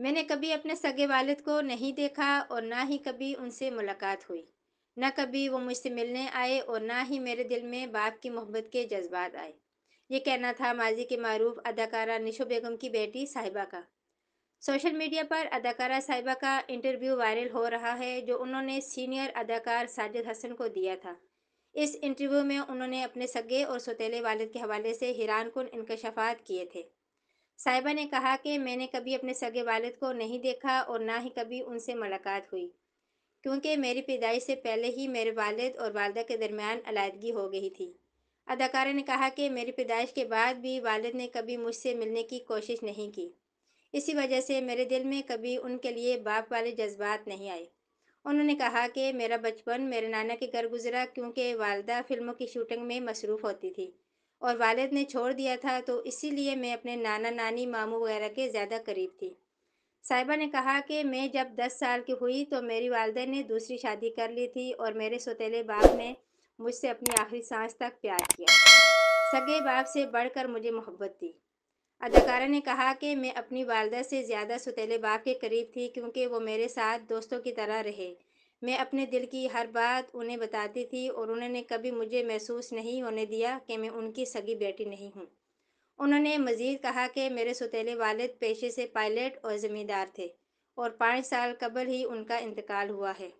मैंने कभी अपने सगे वालिद को नहीं देखा और ना ही कभी उनसे मुलाकात हुई न कभी वो मुझसे मिलने आए और ना ही मेरे दिल में बाप की मोहब्बत के जज्बात आए ये कहना था माजी के मरूफ अदाकारा निशो बेगम की बेटी साहिबा का सोशल मीडिया पर अदाकारा साहिबा का इंटरव्यू वायरल हो रहा है जो उन्होंने सीनियर अदाकार साजिद हसन को दिया था इस इंटरव्यू में उन्होंने अपने सगे और सौतेले वालद के हवाले से हैरान कन इंकशफात किए थे साहिबा ने कहा कि मैंने कभी अपने सगे वालद को नहीं देखा और ना ही कभी उनसे मुलाकात हुई क्योंकि मेरी पैदाइश से पहले ही मेरे वालद और वालदा के दरमियान अलादगी हो गई थी अदाकारा ने कहा कि मेरी पैदाइश के बाद भी वालद ने कभी मुझसे मिलने की कोशिश नहीं की इसी वजह से मेरे दिल में कभी उनके लिए बाप वाले जज्बात नहीं आए उन्होंने कहा कि मेरा बचपन मेरे नाना के घर गुजरा क्योंकि वालदा फिल्मों की शूटिंग में मसरूफ़ होती थी और वालिद ने छोड़ दिया था तो इसीलिए मैं अपने नाना नानी मामू वगैरह के ज़्यादा करीब थी साहिबा ने कहा कि मैं जब दस साल की हुई तो मेरी वालदे ने दूसरी शादी कर ली थी और मेरे सौतेले बाप ने मुझसे अपनी आखिरी सांस तक प्यार किया सगे बाप से बढ़कर मुझे मोहब्बत दी अदाकारा ने कहा कि मैं अपनी वालदा से ज़्यादा सतीले बाप के करीब थी क्योंकि वो मेरे साथ दोस्तों की तरह रहे मैं अपने दिल की हर बात उन्हें बताती थी और उन्होंने कभी मुझे महसूस नहीं होने दिया कि मैं उनकी सगी बेटी नहीं हूँ उन्होंने मज़ीद कहा कि मेरे सतीले वालद पेशे से पायलट और ज़मींदार थे और पाँच साल कबल ही उनका इंतकाल हुआ है